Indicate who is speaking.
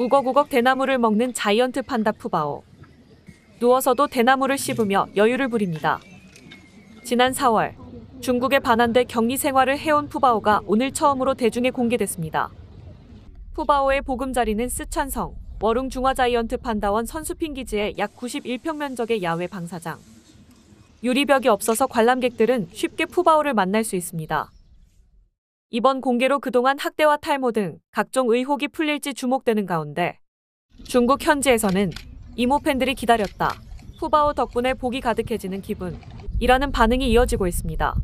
Speaker 1: 우걱우걱 대나무를 먹는 자이언트 판다 푸바오. 누워서도 대나무를 씹으며 여유를 부립니다. 지난 4월 중국에 반환돼 격리 생활을 해온 푸바오가 오늘 처음으로 대중에 공개됐습니다. 푸바오의 보금자리는 쓰촨성 워룽 중화 자이언트 판다원 선수핀 기지의 약 91평 면적의 야외 방사장. 유리벽이 없어서 관람객들은 쉽게 푸바오를 만날 수 있습니다. 이번 공개로 그동안 학대와 탈모 등 각종 의혹이 풀릴지 주목되는 가운데 중국 현지에서는 이모 팬들이 기다렸다. 후바오 덕분에 복이 가득해지는 기분. 이라는 반응이 이어지고 있습니다.